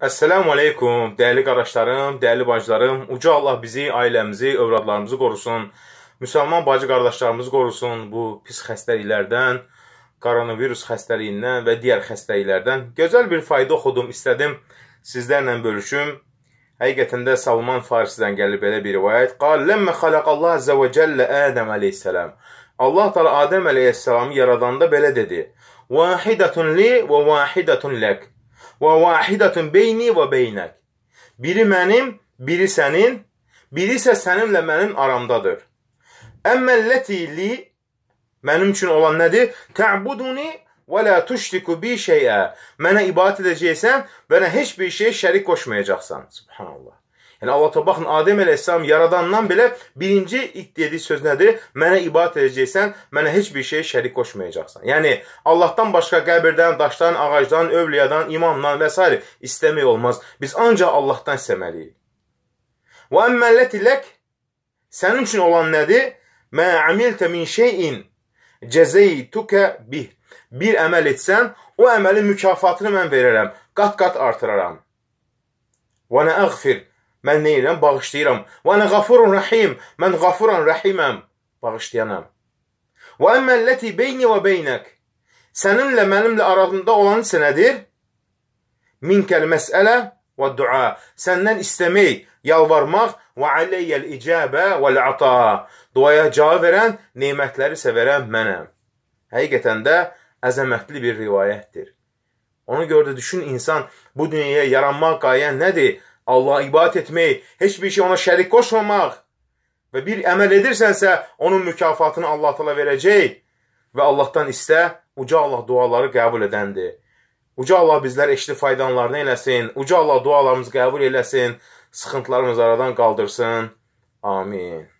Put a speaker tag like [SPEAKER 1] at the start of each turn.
[SPEAKER 1] Əssəlamu aleykum, dəyərli qardaşlarım, dəyərli bacılarım. Uca Allah bizi, ailəmizi, övradlarımızı qorusun. Müsəlman bacı qardaşlarımızı qorusun bu pis xəstəliklərdən, koronavirus xəstəliyindən və digər xəstəliklərdən. Gözəl bir fayda oxudum, istədim sizlərlə bölüşüm. Həqiqətən də Salman Farisidən gəlib belə bir rivayət. Qal ləmmə xalaqallah əzzə və cəllə Ədəm əleyhissəlam. Allah təala Adəm əleyhissəlamı yaradanda belə dedi: "Vahidatun li və vahidatun lak." Və vahidatun beyni və beynək. Biri mənim, biri sənin, biri isə sənimlə mənim aramdadır. Əmməlləti li mənim üçün olan nədir? Tə'buduni və la tuşriku bi şeyə. Mənə ibadət edəcəksən, mənə heç bir şey şərik qoşmayacaqsan. Subhanallah. Yəni Allah təala baxın Adəm əleyhissalam yaradandan belə birinci ilk dediyi söz nədir? Mənə ibadət edəcəksən, mənə heç bir şey şərik qoşmayacaqsan. Yəni Allahdan başqa qəbirdən, daşdan, ağacdan, övliyadan, imamdan və s. istəmək olmaz. Biz ancaq Allahdan istəməliyik. Və əmməlləti lək sənin üçün olan nədir? Mə amiltə min şeyin cəzeytukə bih. Bir əməl etsən, o əməlin mükafatını mən verərəm, qat-qat artıraram. Və nə əğfir Mən neyirəm? Bağışlayıram. Və ana qafurun rahim. Mən qafuran rahiməm. Bağışlayanam. Və əməlləti beyni və beynək. Səninlə mənimlə aramda olan isə nədir? Minkəl məsələ və dua. Səndən istəmək, yalvarmaq və aləyyəl icabə və ata. Duaya cavab verən, nemətləri sevərən mənəm. Həqiqətən də əzəmətli bir rivayətdir. Ona görə də düşün insan bu dünyaya yaranmaq qayə nədir? Allaha ibadət etmək, heç bir şey ona şərik qoşmamaq və bir əməl edirsənsə, onun mükafatını Allah təala verəcək və Allahdan istə, uca Allah duaları qəbul edəndir. Uca Allah bizlər eşli faydanlarını eləsin, uca Allah dualarımızı qəbul eləsin, sıxıntılarımızı aradan qaldırsın. Amin.